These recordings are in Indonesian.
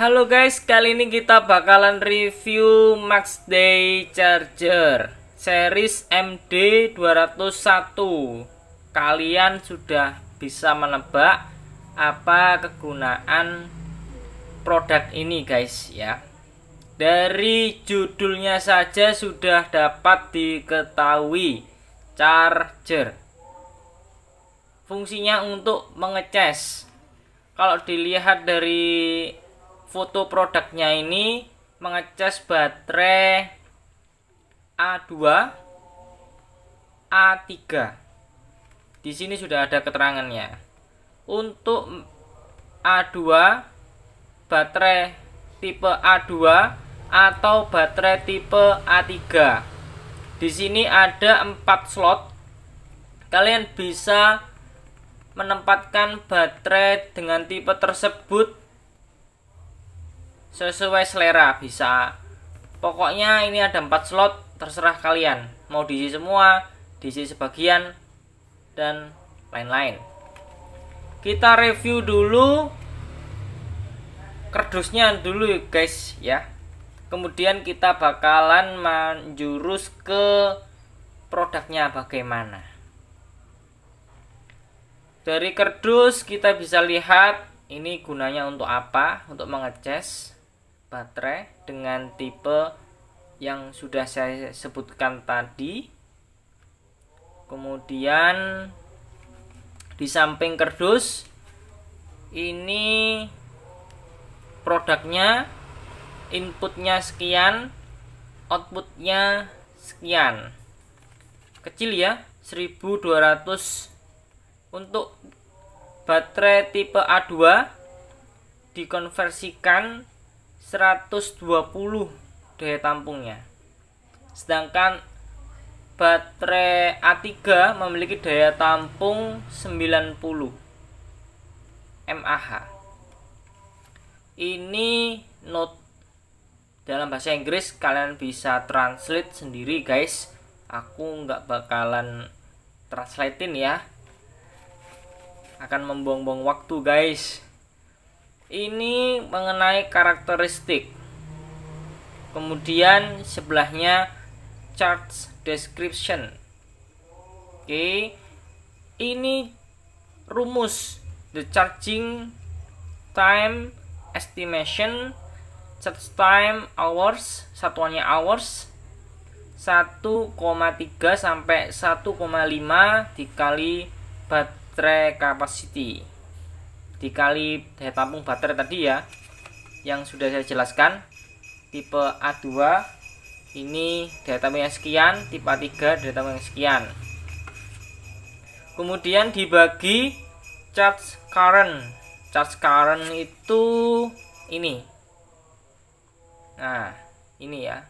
Halo guys, kali ini kita bakalan review Max Day Charger series MD201. Kalian sudah bisa menebak apa kegunaan produk ini guys ya. Dari judulnya saja sudah dapat diketahui charger. Fungsinya untuk mengecas. Kalau dilihat dari foto produknya ini mengecas baterai A2 A3 di sini sudah ada keterangannya untuk A2 baterai tipe A2 atau baterai tipe A3 di sini ada 4 slot kalian bisa menempatkan baterai dengan tipe tersebut sesuai selera bisa pokoknya ini ada empat slot terserah kalian mau diisi semua diisi sebagian dan lain-lain kita review dulu kerdusnya dulu guys ya kemudian kita bakalan menjurus ke produknya bagaimana dari kerdus kita bisa lihat ini gunanya untuk apa untuk mengecas baterai dengan tipe yang sudah saya sebutkan tadi kemudian di samping kerdus ini produknya inputnya sekian outputnya sekian kecil ya 1200 untuk baterai tipe A2 dikonversikan 120 daya tampungnya. Sedangkan baterai A3 memiliki daya tampung 90 mAh. Ini note dalam bahasa Inggris kalian bisa translate sendiri guys. Aku nggak bakalan translatein ya. Akan membuang-buang waktu guys. Ini mengenai karakteristik. Kemudian sebelahnya charts description. Oke. Ini rumus the charging time estimation charge time hours satuannya hours 1,3 sampai 1,5 dikali baterai capacity dikali daya tampung baterai tadi ya yang sudah saya jelaskan tipe A2 ini daya tampung yang sekian tipe A3 daya tampung yang sekian kemudian dibagi charge current charge current itu ini nah ini ya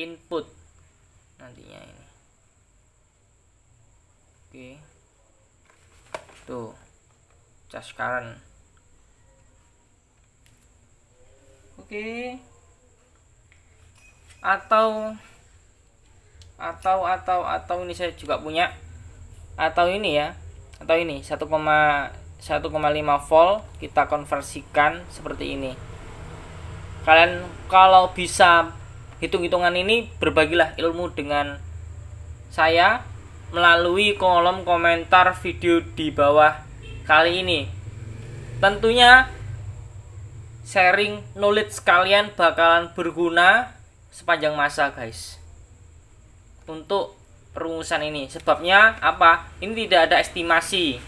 input nantinya ini oke tuh just oke okay. atau atau atau atau ini saya juga punya atau ini ya atau ini 1,1,5 volt kita konversikan seperti ini kalian kalau bisa hitung-hitungan ini berbagilah ilmu dengan saya melalui kolom komentar video di bawah kali ini. Tentunya sharing knowledge kalian bakalan berguna sepanjang masa, guys. Untuk perumusan ini. Sebabnya apa? Ini tidak ada estimasi.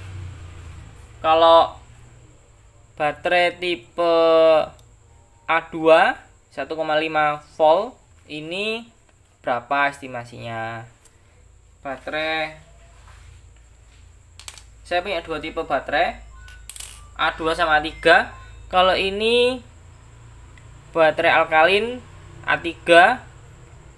Kalau baterai tipe A2 1,5 volt ini berapa estimasinya? Baterai saya punya dua tipe baterai A2 sama A3 kalau ini baterai alkalin A3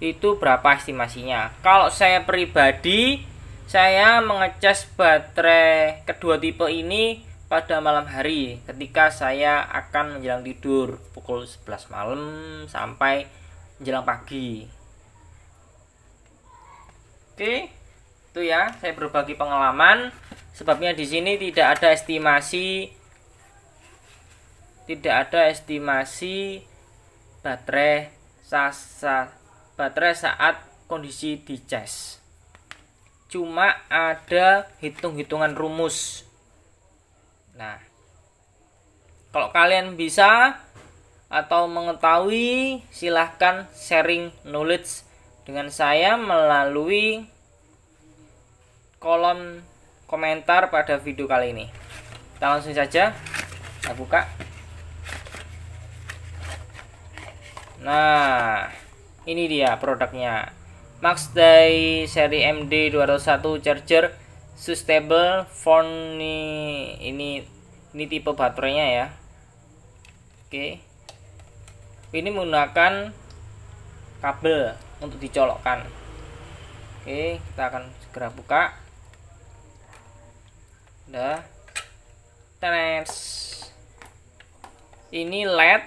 itu berapa estimasinya kalau saya pribadi saya mengecas baterai kedua tipe ini pada malam hari ketika saya akan menjelang tidur pukul 11 malam sampai menjelang pagi oke okay itu ya saya berbagi pengalaman sebabnya di sini tidak ada estimasi tidak ada estimasi baterai sasa baterai saat kondisi di charge cuma ada hitung-hitungan rumus nah kalau kalian bisa atau mengetahui silahkan sharing knowledge dengan saya melalui kolom komentar pada video kali ini. Kita langsung saja kita buka. Nah, ini dia produknya. Max Day seri MD201 charger sustainable phone ini ini, ini tipe baterainya ya. Oke. Ini menggunakan kabel untuk dicolokkan. Oke, kita akan segera buka udah tenes ini led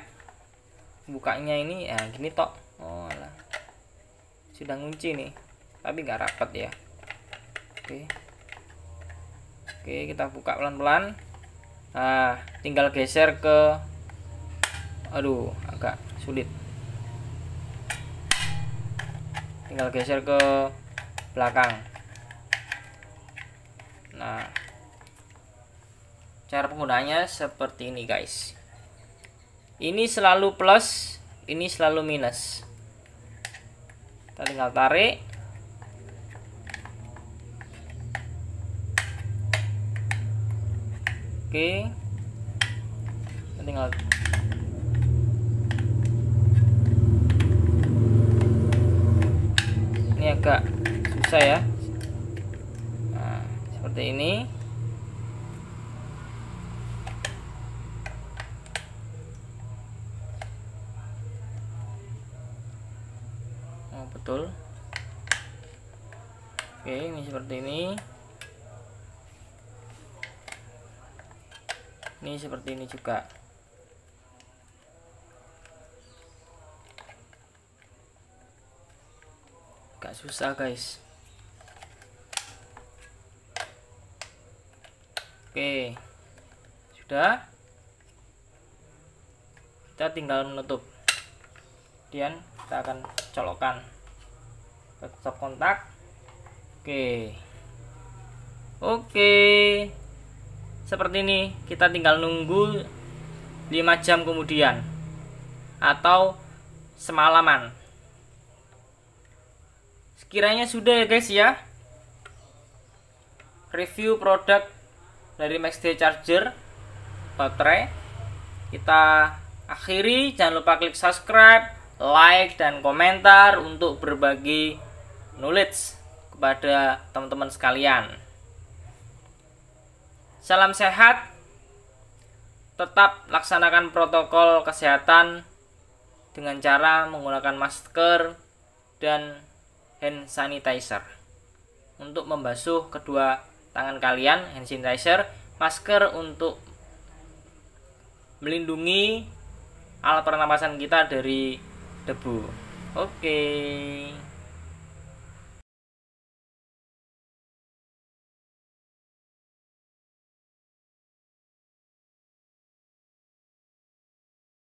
bukanya ini ya gini tok oh lah sudah ngunci nih tapi nggak rapat ya oke oke kita buka pelan-pelan nah tinggal geser ke aduh agak sulit tinggal geser ke belakang nah cara penggunaannya seperti ini guys ini selalu plus ini selalu minus kita tinggal tarik oke kita tinggal ini agak susah ya nah, seperti ini betul oke ini seperti ini ini seperti ini juga gak susah guys oke sudah kita tinggal menutup kemudian kita akan colokan tetap kontak oke oke seperti ini kita tinggal nunggu 5 jam kemudian atau semalaman sekiranya sudah ya guys ya review produk dari MaxD Charger baterai kita akhiri jangan lupa klik subscribe like dan komentar untuk berbagi knowledge kepada teman-teman sekalian. Salam sehat. Tetap laksanakan protokol kesehatan dengan cara menggunakan masker dan hand sanitizer. Untuk membasuh kedua tangan kalian, hand sanitizer, masker untuk melindungi alat pernapasan kita dari debu. Oke. Okay.